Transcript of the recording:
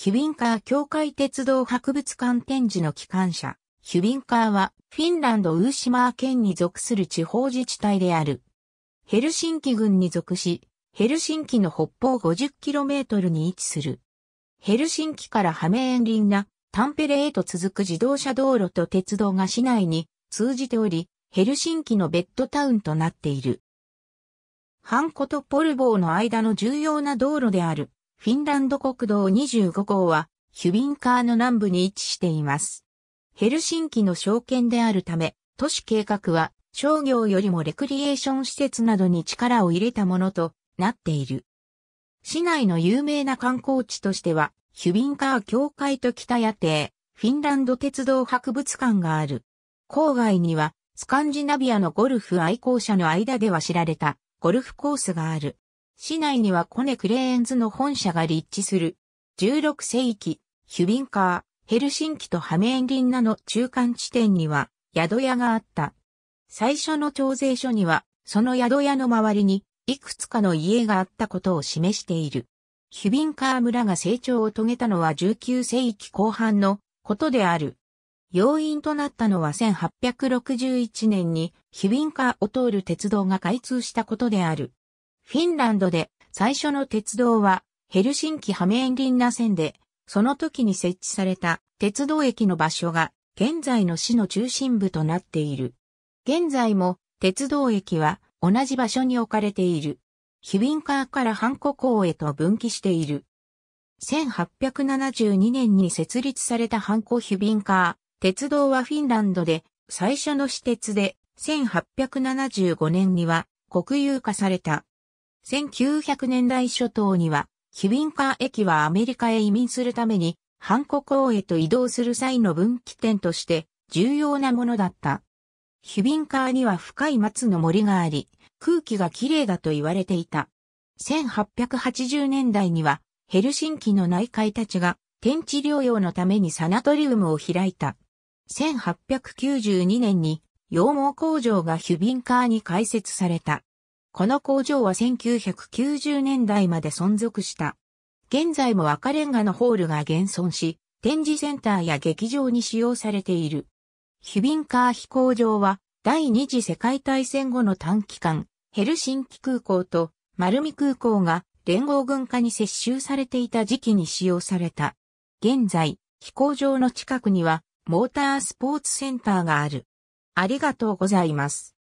ヒュビンカー協会鉄道博物館展示の機関車。ヒュビンカーはフィンランドウーシマー県に属する地方自治体である。ヘルシンキ郡に属し、ヘルシンキの北方 50km に位置する。ヘルシンキからハメエンリンナ、タンペレへと続く自動車道路と鉄道が市内に通じており、ヘルシンキのベッドタウンとなっている。ハンコとポルボーの間の重要な道路である。フィンランド国道25号は、ヒュビンカーの南部に位置しています。ヘルシンキの証券であるため、都市計画は商業よりもレクリエーション施設などに力を入れたものとなっている。市内の有名な観光地としては、ヒュビンカー協会と北野邸、フィンランド鉄道博物館がある。郊外には、スカンジナビアのゴルフ愛好者の間では知られたゴルフコースがある。市内にはコネクレーンズの本社が立地する。16世紀、ヒュビンカー、ヘルシンキとハメンリンナの中間地点には宿屋があった。最初の調税書には、その宿屋の周りに、いくつかの家があったことを示している。ヒュビンカー村が成長を遂げたのは19世紀後半のことである。要因となったのは1861年にヒュビンカーを通る鉄道が開通したことである。フィンランドで最初の鉄道はヘルシンキハメンリンナ線で、その時に設置された鉄道駅の場所が現在の市の中心部となっている。現在も鉄道駅は同じ場所に置かれている。ヒビンカーからハンコ港へと分岐している。1872年に設立されたハンコヒュビンカー、鉄道はフィンランドで最初の私鉄で、1875年には国有化された。1900年代初頭には、ヒビンカー駅はアメリカへ移民するために、ハンコ港へと移動する際の分岐点として重要なものだった。ヒュビンカーには深い松の森があり、空気がきれいだと言われていた。1880年代にはヘルシンキの内海たちが天地療養のためにサナトリウムを開いた。1892年に羊毛工場がヒュビンカーに開設された。この工場は1990年代まで存続した。現在も赤レンガのホールが現存し、展示センターや劇場に使用されている。ヒュビンカー飛行場は、第二次世界大戦後の短期間、ヘルシンキ空港と丸見空港が連合軍化に接収されていた時期に使用された。現在、飛行場の近くにはモータースポーツセンターがある。ありがとうございます。